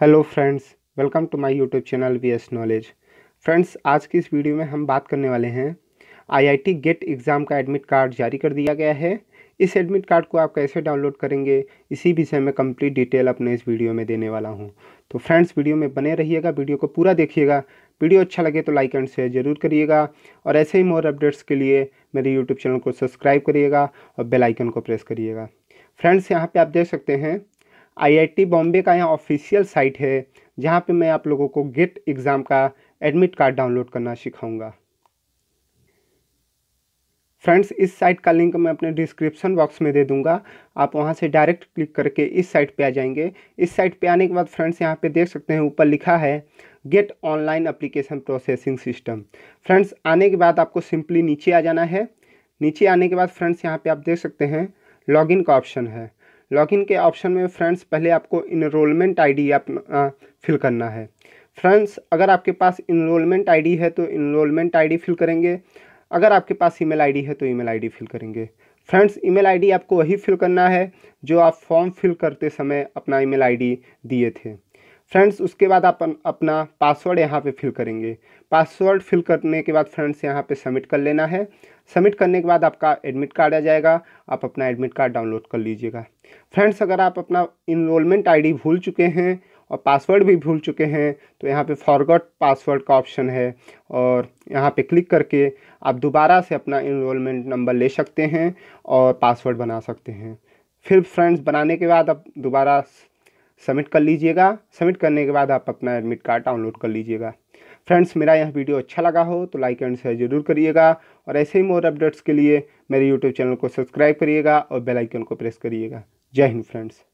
hello friends welcome to my YouTube channel V S knowledge friends आज की इस video में हम बात करने वाले हैं आईआईटी गेट e एग्ज़ाम का एडमिट कार्ड जारी कर दिया गया है इस एडमिट कार्ड को आप कैसे डाउनलोड करेंगे इसी विषय में कंप्लीट डिटेल अपने इस वीडियो में देने वाला हूँ तो फ्रेंड्स वीडियो में बने रहिएगा वीडियो को पूरा देखिएगा वीडियो अच्छा लगे तो लाइक एंड शेयर जरूर करिएगा और ऐसे ही मोर अपडेट्स के लिए मेरे यूट्यूब चैनल को सब्सक्राइब करिएगा और बेलाइकन को प्रेस करिएगा फ्रेंड्स यहाँ पर आप देख सकते हैं आईआईटी बॉम्बे का यहाँ ऑफिशियल साइट है जहाँ पे मैं आप लोगों को गेट एग्ज़ाम का एडमिट कार्ड डाउनलोड करना सिखाऊंगा फ्रेंड्स इस साइट का लिंक मैं अपने डिस्क्रिप्शन बॉक्स में दे दूंगा आप वहां से डायरेक्ट क्लिक करके इस साइट पे आ जाएंगे इस साइट पे आने के बाद फ्रेंड्स यहां पे देख सकते हैं ऊपर लिखा है GATE online application processing system friends आने के बाद आपको सिंपली नीचे आ जाना है नीचे आने के बाद फ्रेंड्स यहाँ पर आप देख सकते हैं लॉग का ऑप्शन है लॉगिन के ऑप्शन में फ्रेंड्स पहले आपको इनरोलमेंट आईडी डी फिल करना है फ्रेंड्स अगर आपके पास इनरोलमेंट आईडी है तो इनरोलमेंट आईडी फिल करेंगे अगर आपके पास ईमेल आईडी है तो ईमेल आईडी फिल करेंगे फ्रेंड्स ईमेल आईडी आपको वही फिल करना है जो आप फॉर्म फिल करते समय अपना ईमेल आईडी दिए थे फ्रेंड्स उसके बाद आप अपना पासवर्ड यहाँ पे फिल करेंगे पासवर्ड फिल करने के बाद फ्रेंड्स यहाँ पे सबमिट कर लेना है सबमिट करने के बाद आपका एडमिट कार्ड आ जाएगा आप अपना एडमिट कार्ड डाउनलोड कर लीजिएगा फ्रेंड्स अगर आप अपना इनरोलमेंट आईडी भूल चुके हैं और पासवर्ड भी भूल चुके हैं तो यहाँ पे फॉरगॉट पासवर्ड का ऑप्शन है और यहाँ पे क्लिक करके आप दोबारा से अपना इनरोलमेंट नंबर ले सकते हैं और पासवर्ड बना सकते हैं फिर फ्रेंड्स बनाने के बाद आप दोबारा सबमिट कर लीजिएगा सबमिट करने के बाद आप अपना एडमिट कार्ड डाउनलोड कर लीजिएगा फ्रेंड्स मेरा यह वीडियो अच्छा लगा हो तो लाइक एंड शेयर जरूर करिएगा और ऐसे ही मोर अपडेट्स के लिए मेरे यूट्यूब चैनल को सब्सक्राइब करिएगा और बेलाइकन को प्रेस करिएगा जय हिंद फ्रेंड्स